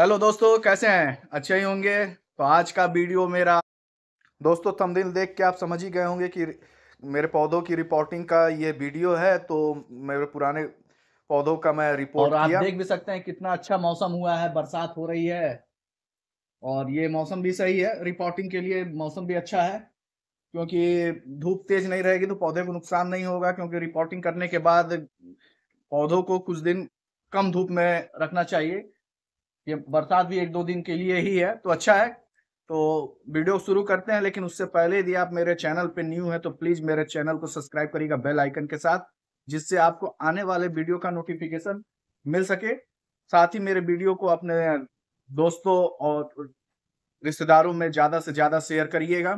Hello दोस्तों कैसे हैं अच्छे ही होंगे तो आज का वीडियो मेरा दोस्तों थंबनेल देख के आप समझ ही गए होंगे कि मेरे पौधों की रिपोर्टिंग का ये वीडियो है तो मेरे पुराने पौधों का मैं रिपोर्ट और आप किया। देख भी सकते हैं कितना अच्छा मौसम हुआ है बरसात हो रही है और ये मौसम भी सही है रिपोर्टिंग के लिए मौसम भी अच्छा है क्योंकि धूप तेज नहीं रहेगी तो पौधे को नुकसान नहीं होगा क्योंकि रिपोर्टिंग करने के बाद पौधों को कुछ दिन कम धूप में रखना चाहिए ये बरसात भी एक दो दिन के लिए ही है तो अच्छा है तो वीडियो शुरू करते हैं लेकिन उससे पहले यदि आप मेरे चैनल पे न्यू हैं तो प्लीज़ मेरे चैनल को सब्सक्राइब करिएगा बेल आइकन के साथ जिससे आपको आने वाले वीडियो का नोटिफिकेशन मिल सके साथ ही मेरे वीडियो को अपने दोस्तों और रिश्तेदारों में ज़्यादा से ज़्यादा शेयर करिएगा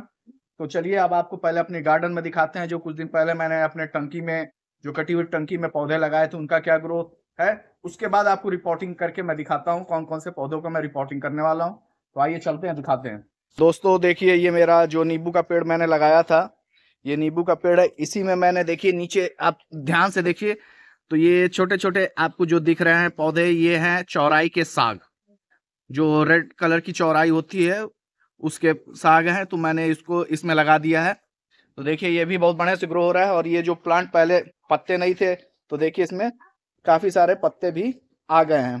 तो चलिए अब आपको पहले अपने गार्डन में दिखाते हैं जो कुछ दिन पहले मैंने अपने टंकी में जो कटी हुई टंकी में पौधे लगाए थे उनका क्या ग्रोथ है उसके बाद आपको रिपोर्टिंग करके मैं दिखाता हूँ कौन कौन से पौधों का मैं रिपोर्टिंग करने वाला हूँ तो आइए चलते हैं दिखाते हैं दोस्तों देखिए ये मेरा जो नींबू का पेड़ मैंने लगाया था ये नींबू का पेड़ है इसी में मैंने देखिए नीचे आप ध्यान से देखिए तो ये छोटे छोटे आपको जो दिख रहे हैं पौधे ये हैं चौराई के साग जो रेड कलर की चौराई होती है उसके साग हैं तो मैंने इसको इसमें लगा दिया है तो देखिए ये भी बहुत बढ़िया से ग्रो हो रहा है और ये जो प्लांट पहले पत्ते नहीं थे तो देखिए इसमें काफी सारे पत्ते भी आ गए हैं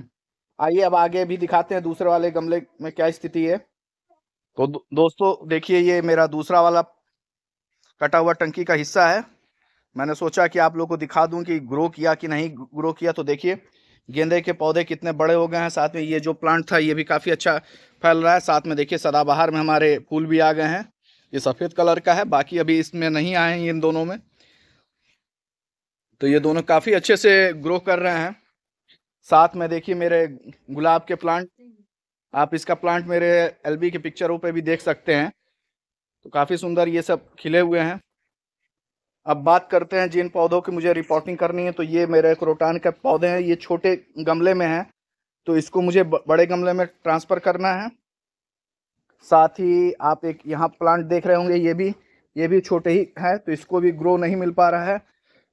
आइए अब आगे भी दिखाते हैं दूसरे वाले गमले में क्या स्थिति है तो दो, दोस्तों देखिए ये मेरा दूसरा वाला कटा हुआ टंकी का हिस्सा है मैंने सोचा कि आप लोग को दिखा दूं कि ग्रो किया कि नहीं ग्रो किया तो देखिए गेंदे के पौधे कितने बड़े हो गए हैं साथ में ये जो प्लांट था ये भी काफ़ी अच्छा फैल रहा है साथ में देखिए सदाबहार में हमारे फूल भी आ गए हैं ये सफ़ेद कलर का है बाकी अभी इसमें नहीं आए हैं इन दोनों में तो ये दोनों काफ़ी अच्छे से ग्रो कर रहे हैं साथ में देखिए मेरे गुलाब के प्लांट आप इसका प्लांट मेरे एलबी के पिक्चरों पे भी देख सकते हैं तो काफ़ी सुंदर ये सब खिले हुए हैं अब बात करते हैं जिन पौधों की मुझे रिपोर्टिंग करनी है तो ये मेरे क्रोटान के पौधे हैं ये छोटे गमले में हैं तो इसको मुझे बड़े गमले में ट्रांसफ़र करना है साथ ही आप एक यहाँ प्लांट देख रहे होंगे ये भी ये भी छोटे ही है तो इसको भी ग्रो नहीं मिल पा रहा है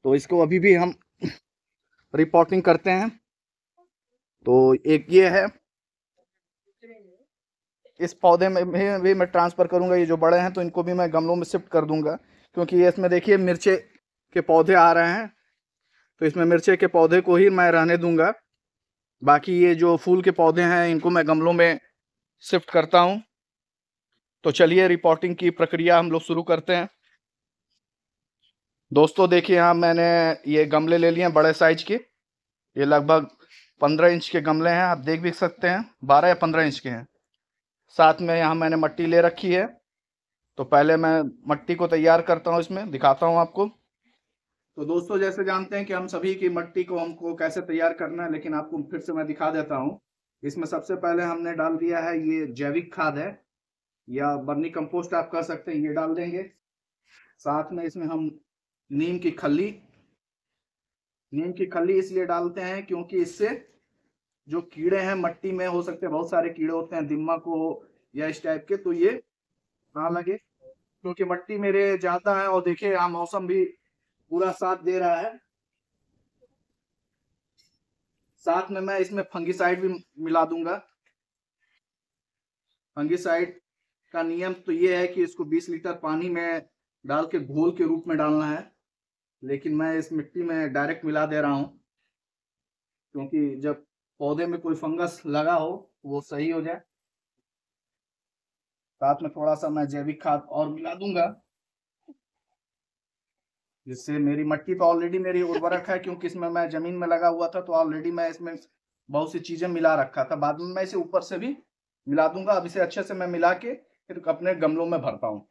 तो इसको अभी भी हम रिपोर्टिंग करते हैं तो एक ये है इस पौधे में भी मैं ट्रांसफ़र करूंगा ये जो बड़े हैं तो इनको भी मैं गमलों में शिफ्ट कर दूंगा क्योंकि ये इसमें देखिए मिर्चे के पौधे आ रहे हैं तो इसमें मिर्चे के पौधे को ही मैं रहने दूंगा बाकी ये जो फूल के पौधे हैं इनको मैं गमलों में शिफ्ट करता हूँ तो चलिए रिपोर्टिंग की प्रक्रिया हम लोग शुरू करते हैं दोस्तों देखिए यहाँ मैंने ये गमले ले लिए हैं बड़े साइज के ये लगभग पंद्रह इंच के गमले हैं आप देख भी सकते हैं बारह या पंद्रह इंच के हैं साथ में यहाँ मैंने मट्टी ले रखी है तो पहले मैं मट्टी को तैयार करता हूँ इसमें दिखाता हूँ आपको तो दोस्तों जैसे जानते हैं कि हम सभी की मट्टी को हमको कैसे तैयार करना है लेकिन आपको फिर से मैं दिखा देता हूँ इसमें सबसे पहले हमने डाल दिया है ये जैविक खाद है या बर्नी कंपोस्ट आप कर सकते हैं ये डाल देंगे साथ में इसमें हम नीम की खली नीम की खली इसलिए डालते हैं क्योंकि इससे जो कीड़े हैं मट्टी में हो सकते हैं बहुत सारे कीड़े होते हैं दिमा को या इस टाइप के तो ये ना लगे क्योंकि मट्टी मेरे ज्यादा है और देखिये यहाँ मौसम भी पूरा साथ दे रहा है साथ में मैं इसमें फंगिसाइड भी मिला दूंगा फंगिसाइड का नियम तो ये है कि इसको 20 लीटर पानी में डाल के घोल के रूप में डालना है लेकिन मैं इस मिट्टी में डायरेक्ट मिला दे रहा हूँ क्योंकि जब पौधे में कोई फंगस लगा हो वो सही हो जाए साथ में थोड़ा सा मैं जैविक खाद और मिला दूंगा जिससे मेरी मट्टी तो ऑलरेडी मेरी उर्वरक है क्योंकि इसमें मैं जमीन में लगा हुआ था तो ऑलरेडी मैं इसमें बहुत सी चीजें मिला रखा था बाद में मैं इसे ऊपर से भी मिला दूंगा अब इसे अच्छे से मैं मिला के फिर अपने गमलों में भरता हूँ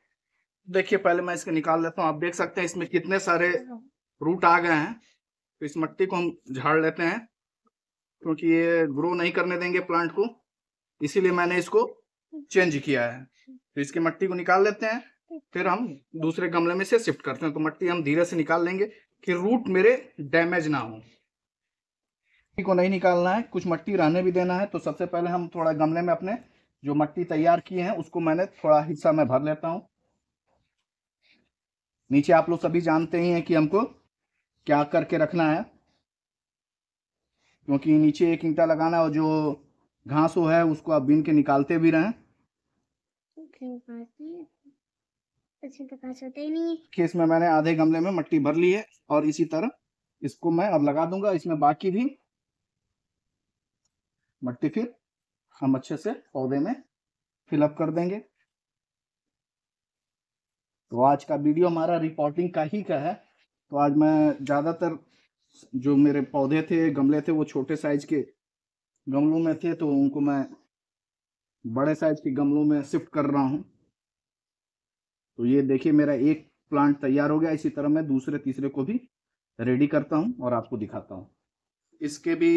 देखिए पहले मैं इसको निकाल लेता हूँ आप देख सकते हैं इसमें कितने सारे रूट आ गए हैं तो इस मट्टी को हम झाड़ लेते हैं क्योंकि तो ये ग्रो नहीं करने देंगे प्लांट को इसीलिए मैंने इसको चेंज किया है तो इसकी मट्टी को निकाल लेते हैं फिर हम दूसरे गमले में से शिफ्ट करते हैं तो मट्टी हम धीरे से निकाल लेंगे कि रूट मेरे डैमेज ना हो मट्टी को नहीं निकालना है कुछ मट्टी रहने भी देना है तो सबसे पहले हम थोड़ा गमले में अपने जो मट्टी तैयार किए हैं उसको मैंने थोड़ा हिस्सा में भर लेता हूँ नीचे आप लोग सभी जानते ही हैं कि हमको क्या करके रखना है क्योंकि नीचे एक ईंटा लगाना है और जो घास हो है उसको आप बीन के निकालते भी रहें केस में मैंने आधे गमले में मट्टी भर ली है और इसी तरह इसको मैं अब लगा दूंगा इसमें बाकी भी मट्टी फिर हम अच्छे से पौधे में फिलअप कर देंगे तो आज का वीडियो हमारा रिपोर्टिंग का ही का है तो आज मैं ज़्यादातर जो मेरे पौधे थे गमले थे वो छोटे साइज के गमलों में थे तो उनको मैं बड़े साइज के गमलों में शिफ्ट कर रहा हूँ तो ये देखिए मेरा एक प्लांट तैयार हो गया इसी तरह मैं दूसरे तीसरे को भी रेडी करता हूँ और आपको दिखाता हूँ इसके भी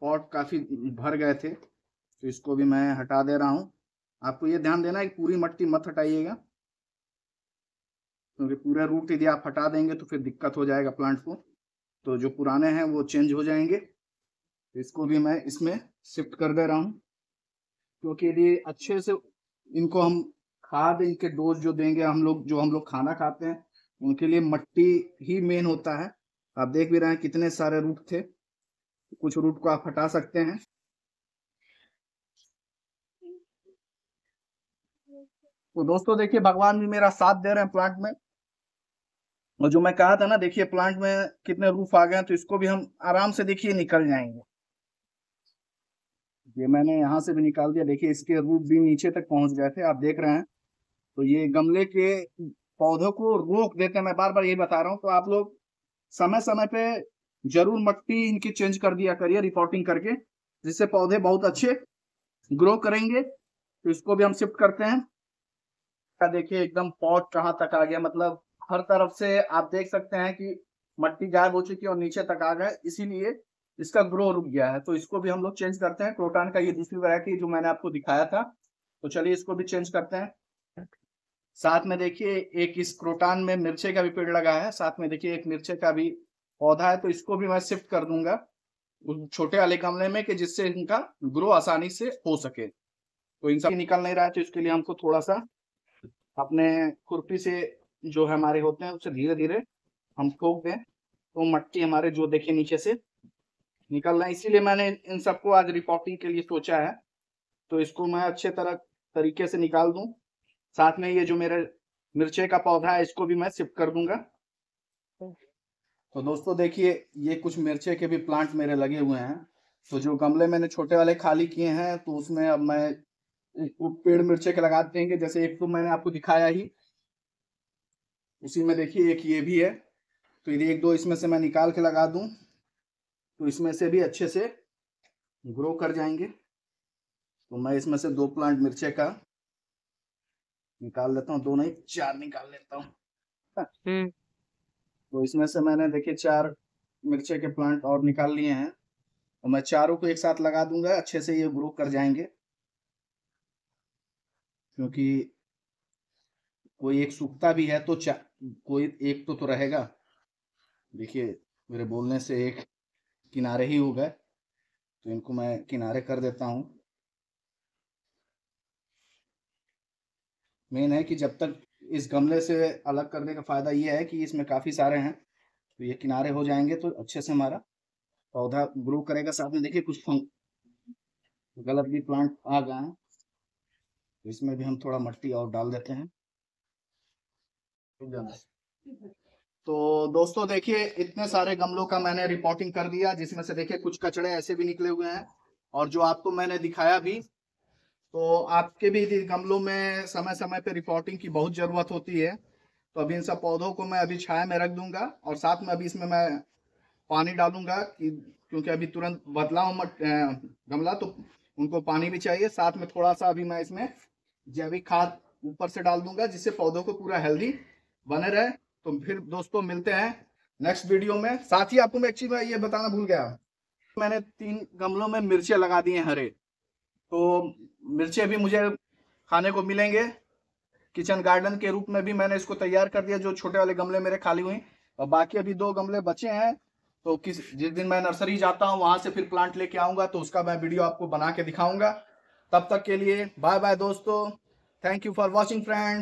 पॉट काफ़ी भर गए थे तो इसको भी मैं हटा दे रहा हूँ आपको ये ध्यान देना है कि पूरी मट्टी मत हटाइएगा क्योंकि पूरा रूट यदि आप हटा देंगे तो फिर दिक्कत हो जाएगा प्लांट को तो जो पुराने हैं वो चेंज हो जाएंगे इसको भी मैं इसमें शिफ्ट कर दे रहा हूँ क्योंकि यदि अच्छे से इनको हम खाद इनके डोज जो देंगे हम लोग जो हम लोग खाना खाते हैं उनके लिए मट्टी ही मेन होता है आप देख भी रहे हैं कितने सारे रूट थे कुछ रूट को आप हटा सकते हैं तो दोस्तों देखिए भगवान भी मेरा साथ दे रहे हैं प्लांट में और जो मैं कहा था ना देखिए प्लांट में कितने रूफ आ गए तो इसको भी हम आराम से देखिए निकल जाएंगे ये मैंने यहाँ से भी निकाल दिया देखिए इसके रूप भी नीचे तक पहुंच गए थे आप देख रहे हैं तो ये गमले के पौधों को रोक देते हैं मैं बार बार यही बता रहा हूँ तो आप लोग समय समय पे जरूर मट्टी इनकी चेंज कर दिया करिए रिपोर्टिंग करके जिससे पौधे बहुत अच्छे ग्रो करेंगे तो इसको भी हम शिफ्ट करते हैं देखिए एकदम पॉट कहाँ तक आ गया मतलब हर तरफ से आप देख सकते हैं कि मट्टी गायब हो चुकी है और नीचे तक आ गए इसीलिए इसका ग्रो रुक गया है तो इसको भी हम लोग चेंज करते हैं क्रोटान का ये दूसरी वैरायटी जो मैंने आपको दिखाया था तो चलिए इसको भी चेंज करते हैं साथ में देखिए एक इस क्रोटान में मिर्चे का भी पेड़ लगा है साथ में देखिए एक मिर्चे का भी पौधा है तो इसको भी मैं शिफ्ट कर दूंगा उस छोटे वाले गमले में कि जिससे इनका ग्रो आसानी से हो सके तो सब निकल नहीं रहा है तो इसके लिए हमको थोड़ा सा अपने खुरपी से जो हमारे होते हैं उससे धीरे धीरे हम ठोक दें तो मट्टी हमारे जो देखे नीचे से निकल रहे इसीलिए मैंने इन सबको आज रिपोर्टिंग के लिए सोचा है तो इसको मैं अच्छे तरह तरीके से निकाल दूं साथ में ये जो मेरे मिर्चे का पौधा है इसको भी मैं शिफ्ट कर दूंगा तो दोस्तों देखिए ये कुछ मिर्चे के भी प्लांट मेरे लगे हुए हैं तो जो गमले मैंने छोटे वाले खाली किए हैं तो उसमें अब मैं पेड़ मिर्चे के लगा देंगे जैसे एक तो मैंने आपको दिखाया ही उसी में देखिए एक ये भी है तो यदि एक दो इसमें से मैं निकाल के लगा दूं तो इसमें से भी अच्छे से ग्रो कर जाएंगे तो मैं इसमें से दो प्लांट मिर्चे का निकाल लेता हूँ दो नहीं चार निकाल लेता हूँ हम्म। तो इसमें से मैंने देखिए चार मिर्चे के प्लांट और निकाल लिए हैं तो मैं चारों को एक साथ लगा दूंगा अच्छे से ये ग्रो कर जाएंगे क्योंकि कोई एक सूखता भी है तो कोई एक तो तो रहेगा देखिए मेरे बोलने से एक किनारे ही हो गए तो इनको मैं किनारे कर देता हूँ मेन है कि जब तक इस गमले से अलग करने का फायदा यह है कि इसमें काफी सारे हैं तो ये किनारे हो जाएंगे तो अच्छे से हमारा पौधा ग्रो करेगा साथ में देखिए कुछ गलत भी प्लांट आ गए हैं तो इसमें भी हम थोड़ा मट्टी और डाल देते हैं तो दोस्तों देखिए इतने सारे गमलों का मैंने रिपोर्टिंग कर दिया जिसमें से देखिए कुछ कचड़े ऐसे भी निकले हुए हैं और जो आपको मैंने दिखाया भी तो आपके भी गमलों में समय समय पे रिपोर्टिंग की बहुत जरूरत होती है तो अभी इन सब पौधों को मैं अभी छाया में रख दूंगा और साथ में अभी इसमें मैं पानी डालूंगा कि क्योंकि अभी तुरंत बदला मत गमला तो उनको पानी भी चाहिए साथ में थोड़ा सा अभी मैं इसमें जैविक खाद ऊपर से डाल दूंगा जिससे पौधों को पूरा हेल्दी बने रहे तो फिर दोस्तों मिलते हैं नेक्स्ट वीडियो में साथ ही आपको मैं एक चीज ये बताना भूल गया मैंने तीन गमलों में मिर्चे लगा दिए हरे तो मिर्चे भी मुझे खाने को मिलेंगे किचन गार्डन के रूप में भी मैंने इसको तैयार कर दिया जो छोटे वाले गमले मेरे खाली हुई और बाकी अभी दो गमले बचे हैं तो किस जिस दिन मैं नर्सरी जाता हूँ वहां से फिर प्लांट लेके आऊंगा तो उसका मैं वीडियो आपको बना के दिखाऊंगा तब तक के लिए बाय बाय दोस्तों thank you for watching friend